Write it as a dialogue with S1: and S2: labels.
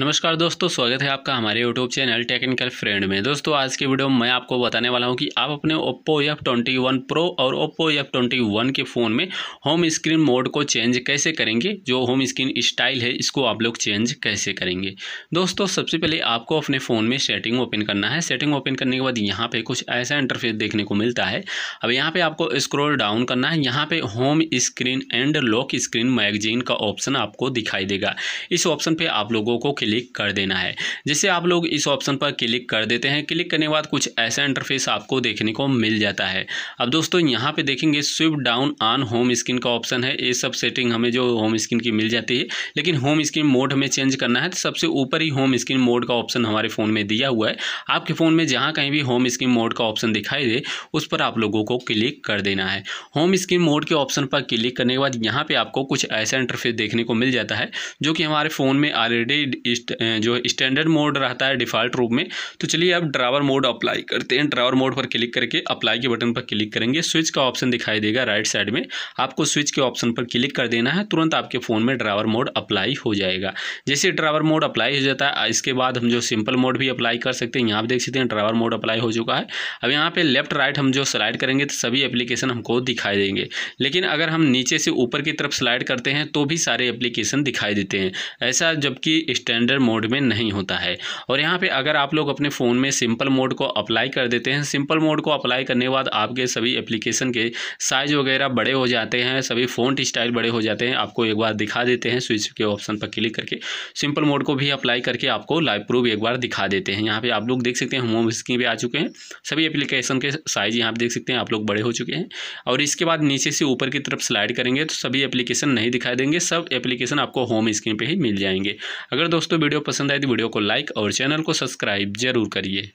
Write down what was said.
S1: नमस्कार दोस्तों स्वागत है आपका हमारे YouTube चैनल टेक्निकल फ्रेंड में दोस्तों आज के वीडियो में मैं आपको बताने वाला हूं कि आप अपने Oppo F21 Pro और Oppo F21 के फ़ोन में होम स्क्रीन मोड को चेंज कैसे करेंगे जो होम स्क्रीन स्टाइल है इसको आप लोग चेंज कैसे करेंगे दोस्तों सबसे पहले आपको अपने फ़ोन में सेटिंग ओपन करना है सेटिंग ओपन करने के बाद यहाँ पर कुछ ऐसा इंटरफेस देखने को मिलता है अब यहाँ पर आपको स्क्रोल डाउन करना है यहाँ पर home screen and lock screen magazine का ऑप्शन आपको दिखाई देगा इस ऑप्शन पर आप लोगों को क्लिक कर देना है जैसे आप लोग इस ऑप्शन पर क्लिक कर देते हैं क्लिक करने के बाद कुछ ऐसा इंटरफेस आपको देखने को मिल जाता है अब दोस्तों यहाँ पर देखेंगे swipe down on home screen का ऑप्शन है ये सब सेटिंग हमें जो होम स्क्रीन की मिल जाती है लेकिन होम स्क्रीन मोड हमें चेंज करना है तो सबसे ऊपर ही होम स्क्रीन मोड का ऑप्शन हमारे फ़ोन में दिया हुआ है आपके फ़ोन में जहाँ कहीं भी होम स्क्रीन मोड का ऑप्शन दिखाई दे उस पर आप लोगों को क्लिक कर देना है होम स्क्रीन मोड के ऑप्शन पर क्लिक करने के बाद यहाँ पर आपको कुछ ऐसा इंटरफेस देखने को मिल जाता है जो कि हमारे फ़ोन में ऑलरेडी जो स्टैंडर्ड मोड रहता है डिफ़ॉल्ट रूप में तो चलिए अब ड्रावर मोड अप्लाई करते हैं ड्रावर मोड पर क्लिक करके अप्लाई के बटन पर क्लिक करेंगे स्विच का ऑप्शन दिखाई देगा राइट साइड में आपको स्विच के ऑप्शन पर क्लिक कर देना है तुरंत आपके फ़ोन में ड्रावर मोड अप्लाई हो जाएगा जैसे ड्रावर मोड अप्लाई हो जाता है इसके बाद हम जो सिंपल मोड भी अप्लाई कर सकते हैं यहाँ पर देख सकते हैं ड्रावर मोड अप्लाई हो चुका है अब यहाँ पर लेफ्ट राइट हम जो स्लाइड करेंगे तो सभी एप्लीकेशन हमको दिखाई देंगे लेकिन अगर हम नीचे से ऊपर की तरफ स्लाइड करते हैं तो भी सारे एप्लीकेशन दिखाई देते हैं ऐसा जबकि स्टैंड स्टैंडर्ड मोड में नहीं होता है और यहाँ पे अगर आप लोग अपने फ़ोन में सिंपल मोड को अप्लाई कर देते हैं सिंपल मोड को अप्लाई करने के बाद आपके सभी एप्लीकेशन के साइज़ वगैरह बड़े हो जाते हैं सभी फ़ोन स्टाइल बड़े हो जाते हैं आपको एक बार दिखा देते हैं स्विच के ऑप्शन पर क्लिक करके सिंपल मोड को भी अप्लाई करके आपको लाइव प्रूफ एक बार दिखा देते हैं यहाँ पर आप लोग देख सकते हैं होम स्क्रीन भी आ चुके हैं सभी एप्लीकेशन के साइज़ यहाँ पर देख सकते हैं आप लोग बड़े हो चुके हैं और इसके बाद नीचे से ऊपर की तरफ स्लाइड करेंगे तो सभी एप्लीकेशन नहीं दिखाई देंगे सब एप्लीकेशन आपको होम स्क्रीन पर ही मिल जाएंगे अगर दोस्तों दोस्तों वीडियो पसंद आए तो वीडियो को लाइक और चैनल को सब्सक्राइब जरूर करिए